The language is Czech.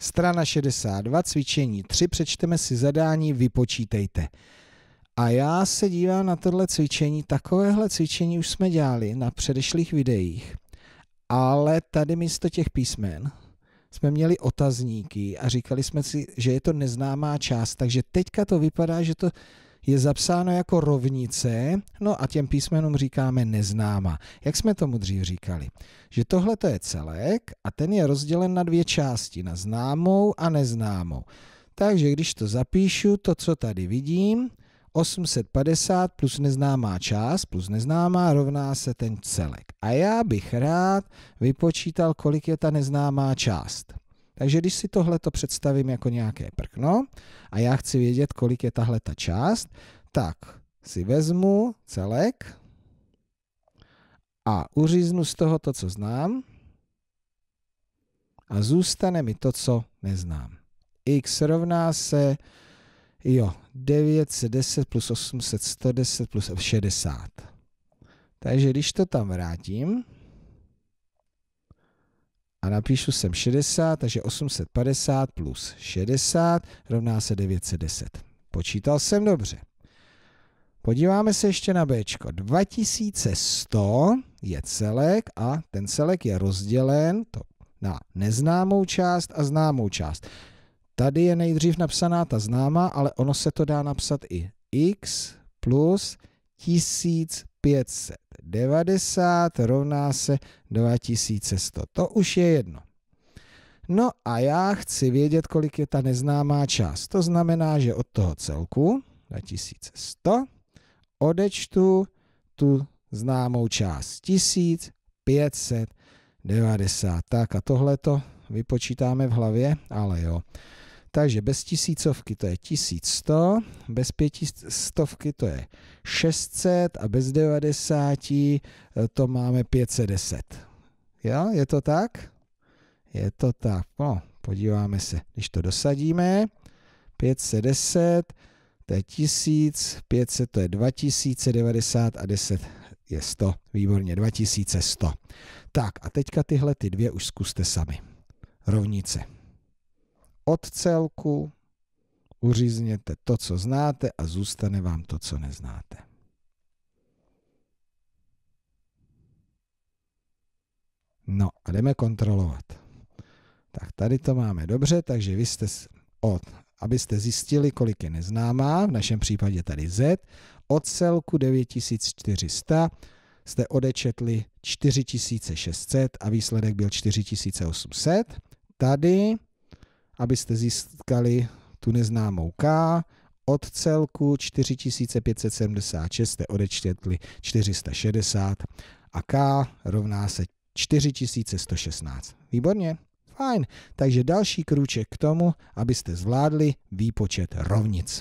Strana 62, cvičení 3, přečteme si zadání, vypočítejte. A já se dívám na tohle cvičení, takovéhle cvičení už jsme dělali na předešlých videích, ale tady místo těch písmen jsme měli otazníky a říkali jsme si, že je to neznámá část, takže teďka to vypadá, že to je zapsáno jako rovnice, no a těm písmenům říkáme neznáma. Jak jsme tomu dřív říkali? Že tohle to je celek a ten je rozdělen na dvě části, na známou a neznámou. Takže když to zapíšu, to, co tady vidím, 850 plus neznámá část plus neznámá rovná se ten celek. A já bych rád vypočítal, kolik je ta neznámá část. Takže když si tohle to představím jako nějaké prkno a já chci vědět, kolik je tahle ta část, tak si vezmu celek a uříznu z toho to, co znám a zůstane mi to, co neznám. x rovná se jo, 910 plus 800, 110 plus 60. Takže když to tam vrátím, a napíšu sem 60, takže 850 plus 60 rovná se 910. Počítal jsem dobře. Podíváme se ještě na B. 2100 je celek a ten celek je rozdělen to na neznámou část a známou část. Tady je nejdřív napsaná ta známá, ale ono se to dá napsat i x plus 1500. 90 rovná se 2100. To už je jedno. No a já chci vědět, kolik je ta neznámá část. To znamená, že od toho celku 2100 odečtu tu známou část 1590. Tak a tohle to vypočítáme v hlavě, ale jo. Takže bez tisícovky to je 1100, bez pětistovky to je 600 a bez 90 eh, to máme 510. Jo, je to tak? Je to tak. No, podíváme se, když to dosadíme. 510, to je 1500, to je 2090 a 10 je 100. Výborně, 2100. Tak a teďka tyhle ty dvě už zkuste sami. Rovnice od celku, uřízněte to, co znáte a zůstane vám to, co neznáte. No a jdeme kontrolovat. Tak tady to máme dobře, takže vy jste od, abyste zjistili, kolik je neznámá, v našem případě tady Z, od celku 9400 jste odečetli 4600 a výsledek byl 4800. Tady abyste získali tu neznámou K, od celku 4576 jste odečtětli 460 a K rovná se 4116. Výborně, fajn. Takže další krůček k tomu, abyste zvládli výpočet rovnic.